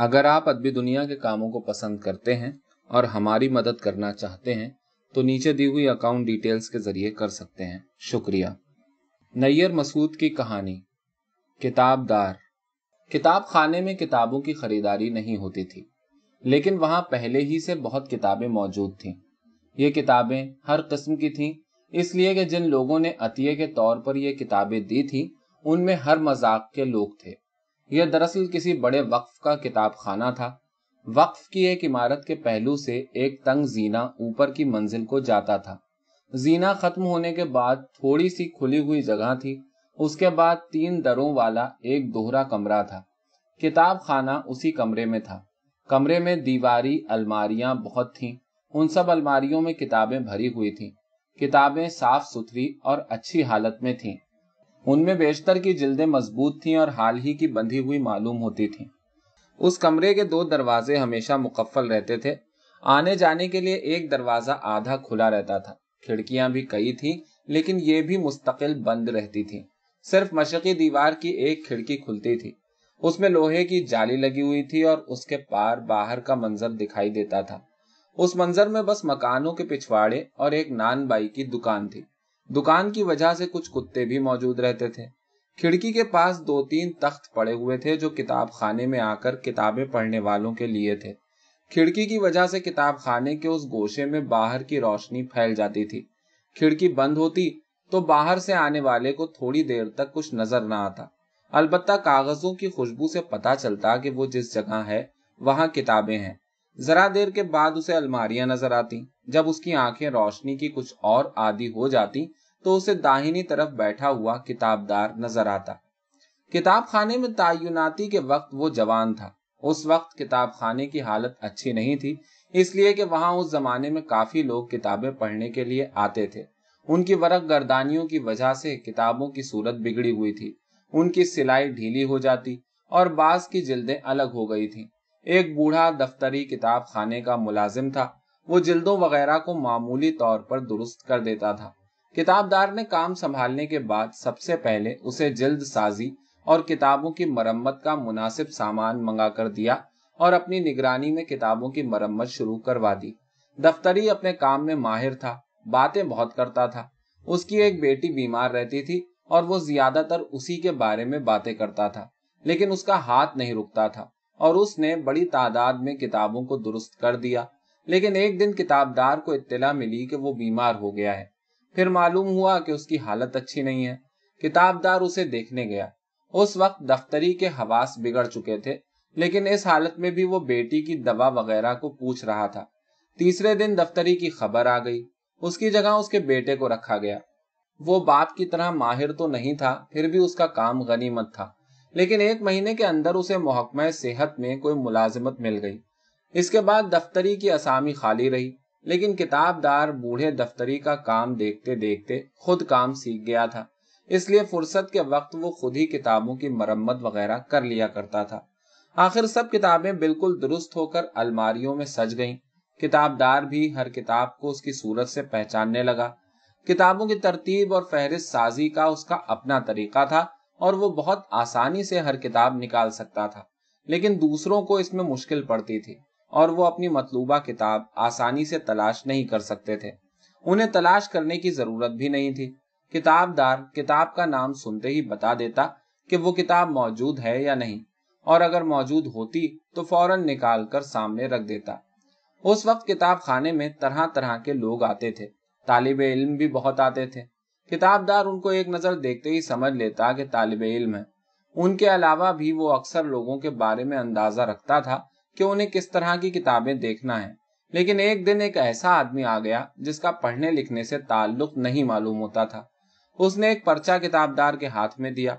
अगर आप अदबी दुनिया के कामों को पसंद करते हैं और हमारी मदद करना चाहते हैं तो नीचे दी हुई अकाउंट डिटेल्स के जरिए कर सकते हैं शुक्रिया नैयर मसूद की कहानी किताबदार किताब खाने में किताबों की खरीदारी नहीं होती थी लेकिन वहां पहले ही से बहुत किताबें मौजूद थीं ये किताबें हर किस्म की थीं इसलिए कि जिन लोगों ने अतिये के तौर पर ये किताबें दी थी उनमें हर मजाक के लोग थे यह दरअसल किसी बड़े वक्फ का किताब खाना था वक्फ की एक इमारत के पहलू से एक तंग जीना ऊपर की मंजिल को जाता था जीना खत्म होने के बाद थोड़ी सी खुली हुई जगह थी उसके बाद तीन दरों वाला एक दोहरा कमरा था किताब खाना उसी कमरे में था कमरे में दीवारी अलमारियां बहुत थीं उन सब अलमारियों में किताबें भरी हुई थीं किताबें साफ सुथरी और अच्छी हालत में थीं उनमें बेशतर की जिल्दें मजबूत थीं और हाल ही की बंधी हुई मालूम होती थीं उस कमरे के दो दरवाजे हमेशा मुकफ्फल रहते थे आने जाने के लिए एक दरवाजा आधा खुला रहता था खिड़कियां भी कई थीं लेकिन ये भी मुस्तकिल बंद रहती थीं सिर्फ मशकी दीवार की एक खिड़की खुलती थी उसमें लोहे की जाली लगी हुई थी और उसके पार बाहर का मंजर दिखाई देता था उस मंजर में बस मकानों के पिछवाड़े और एक नान बाई की दुकान थी दुकान की वजह से कुछ कुत्ते भी मौजूद रहते थे खिड़की के पास दो तीन तख्त पड़े हुए थे जो किताब खाने में आकर किताबें पढ़ने वालों के लिए थे खिड़की की वजह से किताब खाने के उस गोशे में बाहर की रोशनी फैल जाती थी खिड़की बंद होती तो बाहर से आने वाले को थोड़ी देर तक कुछ नजर ना आता अलबत्ता कागजों की खुशबू से पता चलता कि वो जिस जगह है वहां किताबें हैं जरा देर के बाद उसे अलमारियां नजर आती जब उसकी आंखें रोशनी की कुछ और आदि हो जाती तो उसे दाहिनी तरफ बैठा हुआ किताबदार नजर आता किताब खाने में तयनाती के वक्त वो जवान था उस वक्त किताब खाने की हालत अच्छी नहीं थी इसलिए कि वहां उस जमाने में काफी लोग किताबें पढ़ने के लिए आते थे उनकी वरक गर्दानियों की वजह से किताबों की सूरत बिगड़ी हुई थी उनकी सिलाई ढीली हो जाती और बास की जिल्दें अलग हो गई थी एक बूढ़ा दफ्तरी किताब खाने का मुलाजिम था वो जिल्दों वगैरह को मामूली तौर पर दुरुस्त कर देता था किताबदार ने काम संभालने के बाद सबसे पहले उसे जिल्द साजी और किताबों की मरम्मत का मुनासिब सामान मंगा कर दिया और अपनी निगरानी में किताबों की मरम्मत शुरू करवा दी दफ्तरी अपने काम में माहिर था बातें बहुत करता था उसकी एक बेटी बीमार रहती थी और वो ज्यादातर उसी के बारे में बातें करता था लेकिन उसका हाथ नहीं रुकता था और उसने बड़ी तादाद में किताबों को दुरुस्त कर दिया लेकिन एक दिन किताबदार को इत्तला मिली कि वो बीमार हो गया है फिर मालूम हुआ कि उसकी हालत अच्छी नहीं है किताबदार उसे देखने गया उस वक्त दफ्तरी के हवास बिगड़ चुके थे लेकिन इस हालत में भी वो बेटी की दवा वगैरह को पूछ रहा था तीसरे दिन दफ्तरी की खबर आ गई उसकी जगह उसके बेटे को रखा गया वो बाप की तरह माहिर तो नहीं था फिर भी उसका काम गनीमत था लेकिन एक महीने के अंदर उसे महकमा सेहत में कोई मुलाजमत मिल गई इसके बाद दफ्तरी की असामी खाली रही लेकिन किताबदार बूढ़े दफ्तरी का काम देखते देखते खुद काम सीख गया था इसलिए फुर्सत के वक्त वो खुद ही किताबों की मरम्मत वगैरह कर लिया करता था आखिर सब किताबें बिल्कुल दुरुस्त होकर अलमारियों में सज गईं किताबदार भी हर किताब को उसकी सूरत से पहचानने लगा किताबों की तरतीब और फहरिस्त साजी का उसका अपना तरीका था और वो बहुत आसानी से हर किताब निकाल सकता था लेकिन दूसरों को इसमें मुश्किल पड़ती थी और वो अपनी मतलूबा किताब आसानी से तलाश नहीं कर सकते थे उन्हें तलाश करने की जरूरत भी नहीं थी किताबदार किताब का नाम सुनते ही बता देता कि वो किताब मौजूद है या नहीं और अगर मौजूद होती तो फौरन निकाल कर सामने रख देता उस वक्त किताब खाने में तरह तरह के लोग आते थे तालिब इल्म भी बहुत आते थे दार उनको एक नज़र देखते ही समझ लेता कि तालब इल्म है उनके अलावा भी वो अक्सर लोगों के बारे में अंदाज़ा रखता था कि उन्हें किस तरह की किताबें देखना है लेकिन एक दिन एक ऐसा आदमी आ गया जिसका पढ़ने लिखने से ताल्लुक नहीं मालूम होता था उसने एक पर्चा किताबदार के हाथ में दिया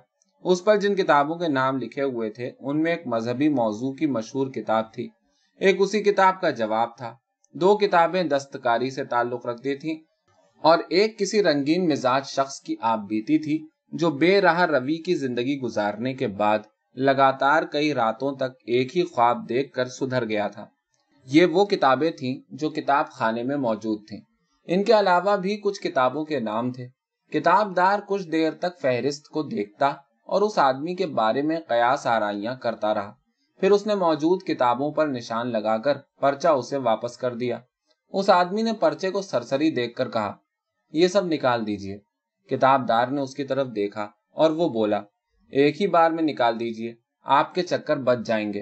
उस पर जिन किताबों के नाम लिखे हुए थे उनमें एक मजहबी मौजू की मशहूर किताब थी एक उसी किताब का जवाब था दो किताबें दस्तकारी से ताल्लुक रखती थी और एक किसी रंगीन मिजाज शख्स की आप बीती थी जो बेराह रवि की जिंदगी गुजारने के बाद लगातार कई रातों तक एक ही ख्वाब देखकर सुधर गया था ये वो किताबें थीं जो किताब खाने में मौजूद थी इनके अलावा भी कुछ किताबों के नाम थे किताबदार कुछ देर तक फहरिस्त को देखता और उस आदमी के बारे में कयास आरियां करता रहा फिर उसने मौजूद किताबों पर निशान लगाकर पर्चा उसे वापस कर दिया उस आदमी ने पर्चे को सरसरी देखकर कहा ये सब निकाल दीजिए किताबदार ने उसकी तरफ देखा और वो बोला एक ही बार में निकाल दीजिए आपके चक्कर बच जाएंगे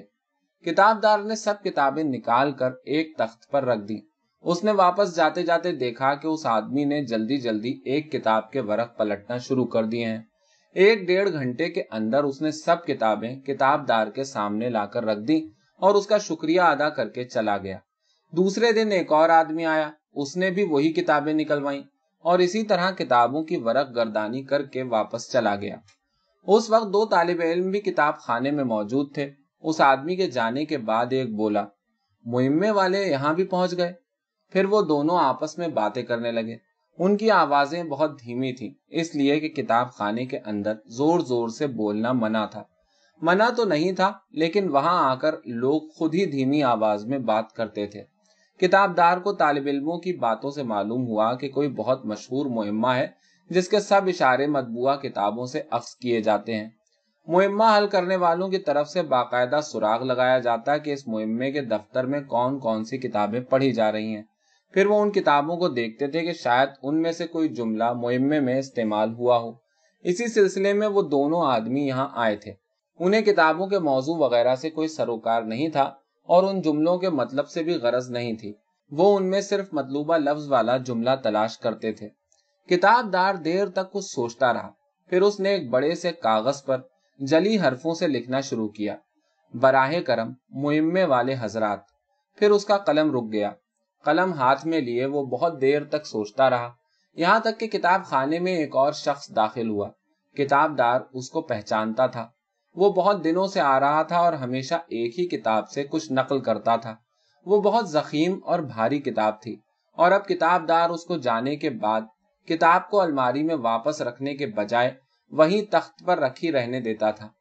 किताबदार ने सब किताबें निकाल कर एक तख्त पर रख दी उसने वापस जाते जाते देखा कि उस आदमी ने जल्दी जल्दी एक किताब के वरक पलटना शुरू कर दिए हैं एक डेढ़ घंटे के अंदर उसने सब किताबें किताबदार के सामने लाकर रख दी और उसका शुक्रिया अदा करके चला गया दूसरे दिन एक और आदमी आया उसने भी वही किताबें निकलवाई और इसी तरह किताबों की वरक गर्दानी करके वापस चला गया उस वक्त दो तालब इल्म भी किताब खाने में मौजूद थे उस आदमी के जाने के बाद एक बोला मुहिमे वाले यहाँ भी पहुंच गए फिर वो दोनों आपस में बातें करने लगे उनकी आवाजें बहुत धीमी थी इसलिए कि किताब खाने के अंदर जोर जोर से बोलना मना था मना तो नहीं था लेकिन वहां आकर लोग खुद ही धीमी आवाज में बात करते थे किताब दार को तालब इलमों की बातों से मालूम हुआ कि कोई बहुत मशहूर मुहिमा है जिसके सब इशारे मतबूआ किताबों से अक्स किए जाते हैं मुहिमा हल करने वालों की तरफ से बाकायदा सुराग लगाया जाता कि इस मुहिमे के दफ्तर में कौन कौन सी किताबें पढ़ी जा रही हैं फिर वो उन किताबों को देखते थे कि शायद उनमें से कोई जुमला मुहिमे में इस्तेमाल हुआ हो इसी सिलसिले में वो दोनों आदमी यहाँ आए थे उन्हें किताबों के मौजू वगैरह से कोई सरोकार नहीं था और उन जुमलों के मतलब से भी गरज नहीं थी वो उनमें सिर्फ मतलूबा लफ्ज वाला जुमला तलाश करते थे किताबदार देर तक कुछ सोचता रहा फिर उसने एक बड़े से कागज पर जली हरफों से लिखना शुरू किया बराह करम मुहिमे वाले हजरात फिर उसका कलम रुक गया कलम हाथ में लिए वो बहुत देर तक सोचता रहा यहाँ तक कि किताब खाने में एक और शख्स दाखिल हुआ किताबदार उसको पहचानता था वो बहुत दिनों से आ रहा था और हमेशा एक ही किताब से कुछ नकल करता था वो बहुत जखीम और भारी किताब थी और अब किताबदार उसको जाने के बाद किताब को अलमारी में वापस रखने के बजाय वहीं तख्त पर रखी रहने देता था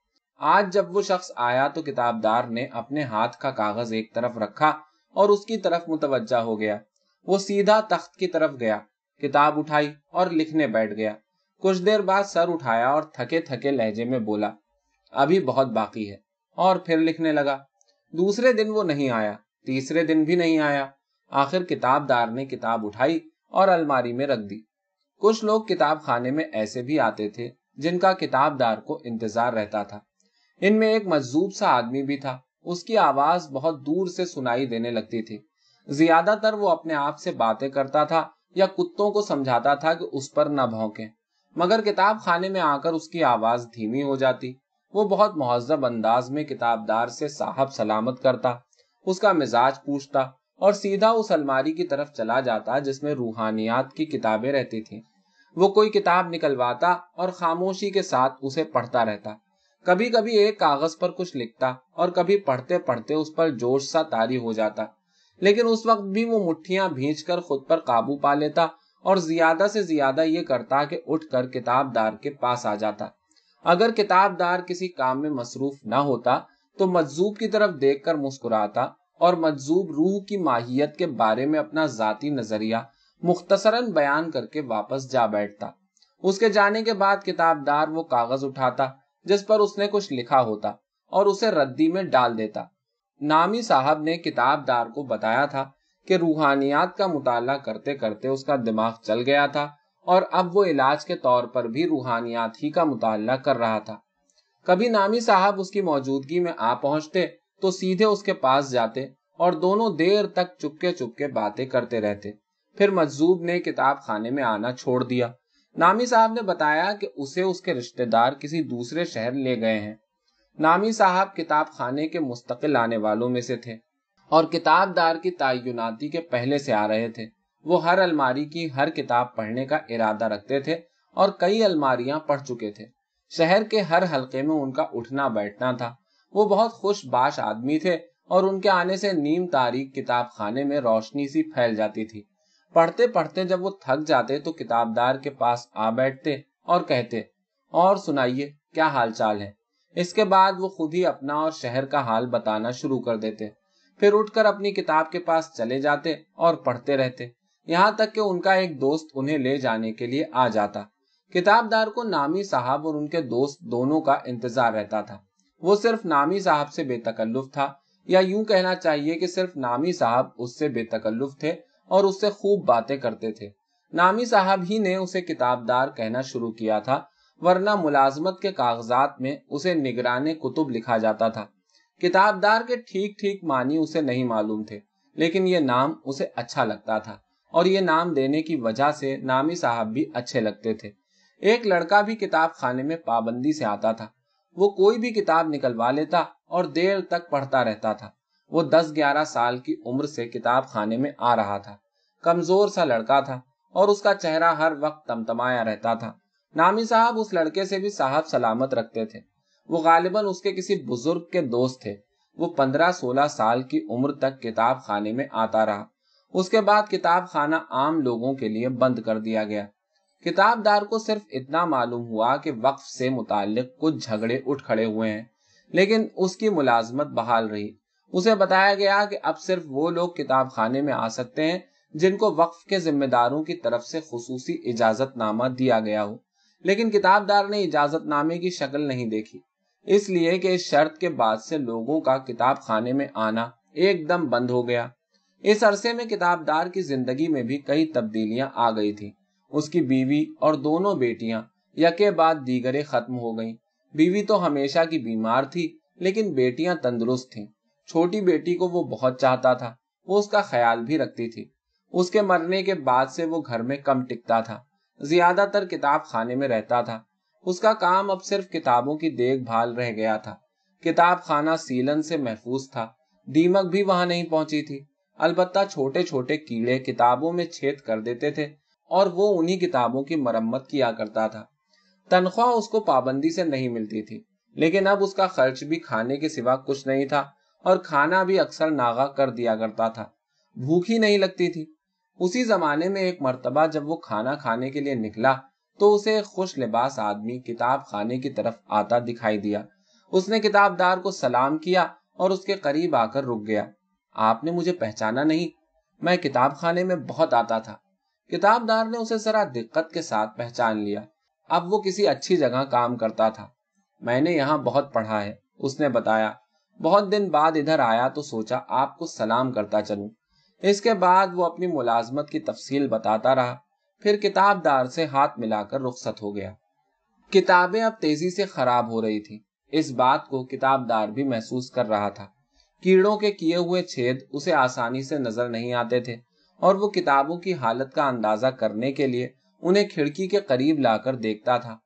आज जब वो शख्स आया तो किताबदार ने अपने हाथ का कागज एक तरफ रखा और उसकी तरफ मुतवजा हो गया वो सीधा तख्त की तरफ गया किताब उठाई और लिखने बैठ गया कुछ देर बाद सर उठाया और थके थके लहजे में बोला अभी बहुत बाकी है और फिर लिखने लगा दूसरे दिन वो नहीं आया तीसरे दिन भी नहीं आया आखिर किताबदार ने किताब उठाई और अलमारी में रख दी कुछ लोग किताब खाने में ऐसे भी आते थे जिनका किताबदार को इंतजार रहता था इनमें एक मजबूब सा आदमी भी था उसकी आवाज बहुत दूर से सुनाई देने लगती थी ज्यादातर वो अपने आप से बातें करता था या कुत्तों को समझाता था कि उस पर न भौके मगर किताब खाने में आकर उसकी आवाज धीमी हो जाती वो बहुत महजब अंदाज में किताबदार से साहब सलामत करता उसका मिजाज पूछता और सीधा उस अलमारी की तरफ चला जाता जिसमें रूहानियात की किताबें रहती थीं वो कोई किताब निकलवाता और खामोशी के साथ उसे पढ़ता रहता कभी कभी एक कागज पर कुछ लिखता और कभी पढ़ते पढ़ते उस पर जोश सा तारी हो जाता लेकिन उस वक्त भी वो मुठ्ठियां भीज कर खुद पर काबू पा लेता और ज्यादा से ज्यादा ये करता कि उठकर किताबदार के पास आ जाता अगर किताबदार किसी काम में मसरूफ ना होता तो मजजूब की तरफ देख कर मुस्कुराता और मजजूब रूह की माहियत के बारे में अपना ज़ाती नज़रिया मुख्तसरन बयान करके वापस जा बैठता उसके जाने के बाद किताबदार वो कागज़ उठाता जिस पर उसने कुछ लिखा होता और उसे रद्दी में डाल देता नामी साहब ने किताबदार को बताया था कि रूहानियात का मुताला करते करते उसका दिमाग चल गया था और अब वो इलाज के तौर पर भी रूहानियात ही का मुताला कर रहा था कभी नामी साहब उसकी मौजूदगी में आ पहुंचते तो सीधे उसके पास जाते और दोनों देर तक चुपके चुपके बातें करते रहते फिर मजजूब ने किताब खाने में आना छोड़ दिया नामी साहब ने बताया कि उसे उसके रिश्तेदार किसी दूसरे शहर ले गए हैं नामी साहब किताब खाने के मुस्तकिल आने वालों में से थे और किताबदार की तयनाती के पहले से आ रहे थे वो हर अलमारी की हर किताब पढ़ने का इरादा रखते थे और कई अलमारियां पढ़ चुके थे शहर के हर हलके में उनका उठना बैठना था वो बहुत खुशबाश आदमी थे और उनके आने से नीम तारीख किताब खाने में रोशनी सी फैल जाती थी पढ़ते पढ़ते जब वो थक जाते तो किताबदार के पास आ बैठते और कहते और सुनाइए क्या हालचाल है इसके बाद वो खुद ही अपना और शहर का हाल बताना शुरू कर देते फिर उठकर अपनी किताब के पास चले जाते और पढ़ते रहते यहाँ तक कि उनका एक दोस्त उन्हें ले जाने के लिए आ जाता किताबदार को नामी साहब और उनके दोस्त दोनों का इंतजार रहता था वो सिर्फ नामी साहब से बेतकल्लुफ था या यूं कहना चाहिए कि सिर्फ नामी साहब उससे बेतकल्लुफ थे और उससे खूब बातें करते थे नामी साहब ही ने उसे किताबदार कहना शुरू किया था वरना मुलाजमत के कागजात में उसे निगरान कुतुब लिखा जाता था किताबदार के ठीक ठीक मानी उसे नहीं मालूम थे लेकिन ये नाम उसे अच्छा लगता था और ये नाम देने की वजह से नामी साहब भी अच्छे लगते थे एक लड़का भी किताब खाने में पाबंदी से आता था वो कोई भी किताब निकलवा लेता और देर तक पढ़ता रहता था वो दस ग्यारह साल की उम्र से किताब खाने में आ रहा था कमजोर सा लड़का था और उसका चेहरा हर वक्त तमतमाया रहता था नामी साहब उस लड़के से भी साहब सलामत रखते थे वो गालिबन उसके किसी बुजुर्ग के दोस्त थे वो पंद्रह सोलह साल की उम्र तक किताब खाने में आता रहा उसके बाद किताब खाना आम लोगों के लिए बंद कर दिया गया किताबदार को सिर्फ इतना मालूम हुआ कि वक्फ से मुतालिक कुछ झगड़े उठ खड़े हुए हैं लेकिन उसकी मुलाजमत बहाल रही उसे बताया गया कि अब सिर्फ वो लोग किताब खाने में आ सकते हैं जिनको वक्फ के जिम्मेदारों की तरफ से खसूसी इजाजतनामा दिया गया हो लेकिन किताबदार ने इजाजतनामे की शक्ल नहीं देखी इसलिए कि इस शर्त के बाद से लोगों का किताब खाने में आना एकदम बंद हो गया इस अरसे में किताबदार की जिंदगी में भी कई तब्दीलियां आ गई थी उसकी बीवी और दोनों बेटियां यके बाद दीगरे खत्म हो गईं। बीवी तो हमेशा की बीमार थी लेकिन बेटियां तंदुरुस्त थी छोटी बेटी को वो बहुत चाहता था वो उसका ख्याल भी रखती थी उसके मरने के बाद से वो घर में कम टिकता था ज्यादातर किताब खाने में रहता था उसका काम अब सिर्फ किताबों की देखभाल रह गया था किताब खाना सीलन से महफूज था दीमक भी वहां नहीं पहुंची थी अलबत्ता छोटे छोटे कीड़े किताबों में छेद कर देते थे और वो उन्ही किताबों की मरम्मत किया करता था तनख्वाह उसको पाबंदी से नहीं मिलती थी लेकिन अब उसका खर्च भी खाने के सिवा कुछ नहीं था और खाना भी अक्सर नागा कर दिया करता था भूख ही नहीं लगती थी उसी जमाने में एक मर्तबा जब वो खाना खाने के लिए निकला तो उसे खुश लिबास आदमी किताब खाने की तरफ आता दिखाई दिया उसने किताबदार को सलाम किया और उसके करीब आकर रुक गया आपने मुझे पहचाना नहीं मैं किताब खाने में बहुत आता था किताबदार ने उसे जरा दिक्कत के साथ पहचान लिया अब वो किसी अच्छी जगह काम करता था मैंने यहाँ बहुत पढ़ा है उसने बताया बहुत दिन बाद इधर आया तो सोचा आपको सलाम करता चलू इसके बाद वो अपनी मुलाजमत की तफसील बताता रहा फिर किताबदार से हाथ मिलाकर रुखसत हो गया किताबें अब तेजी से खराब हो रही थी इस बात को किताबदार भी महसूस कर रहा था कीड़ों के किए हुए छेद उसे आसानी से नजर नहीं आते थे और वो किताबों की हालत का अंदाजा करने के लिए उन्हें खिड़की के करीब लाकर देखता था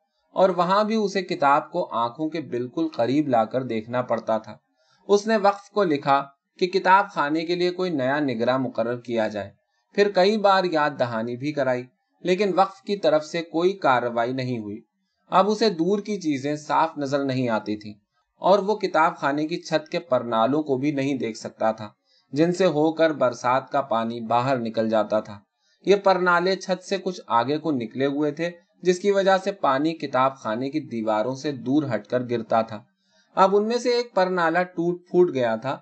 और वहां भी उसे किताब को आंखों के बिल्कुल करीब लाकर देखना पड़ता था उसने वक्फ को लिखा कि किताब खाने के लिए कोई नया निगरा मुकर किया जाए फिर कई बार याद दहानी भी कराई लेकिन वक्फ की तरफ से कोई कार्रवाई नहीं हुई अब उसे दूर की चीजें साफ नजर नहीं आती थी और वो किताब खाने की छत के परनालों को भी नहीं देख सकता था जिनसे होकर बरसात का पानी बाहर निकल जाता था ये परनाले छत से कुछ आगे को निकले हुए थे जिसकी वजह से पानी किताब खाने की दीवारों से दूर हटकर गिरता था अब उनमें से एक परनाला टूट फूट गया था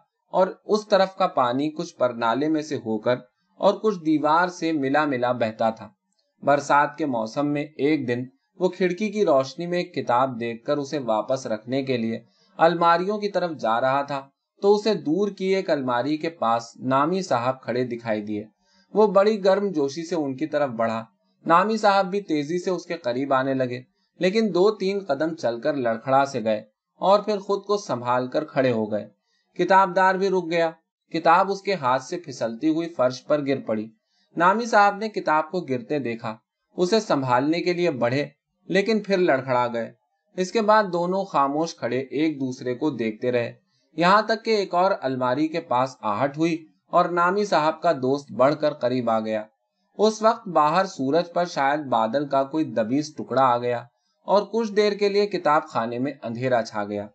और उस तरफ का पानी कुछ परनाले में से होकर और कुछ दीवार से मिला मिला बहता था बरसात के मौसम में एक दिन वो खिड़की की रोशनी में एक किताब देखकर उसे वापस रखने के लिए अलमारियों की तरफ जा रहा था तो उसे दूर की एक अलमारी के पास नामी साहब खड़े दिखाई दिए वो बड़ी गर्म जोशी से उनकी तरफ बढ़ा नामी साहब भी तेजी से उसके करीब आने लगे लेकिन दो तीन कदम चलकर लड़खड़ा से गए और फिर खुद को संभाल कर खड़े हो गए किताबदार भी रुक गया किताब उसके हाथ से फिसलती हुई फर्श पर गिर पड़ी नामी साहब ने किताब को गिरते देखा उसे संभालने के लिए बढ़े लेकिन फिर लड़खड़ा गए इसके बाद दोनों खामोश खड़े एक दूसरे को देखते रहे यहाँ तक कि एक और अलमारी के पास आहट हुई और नामी साहब का दोस्त बढ़कर करीब आ गया उस वक्त बाहर सूरज पर शायद बादल का कोई दबीज टुकड़ा आ गया और कुछ देर के लिए किताब खाने में अंधेरा छा गया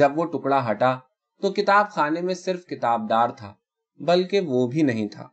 जब वो टुकड़ा हटा तो किताब खाने में सिर्फ किताबदार था बल्कि वो भी नहीं था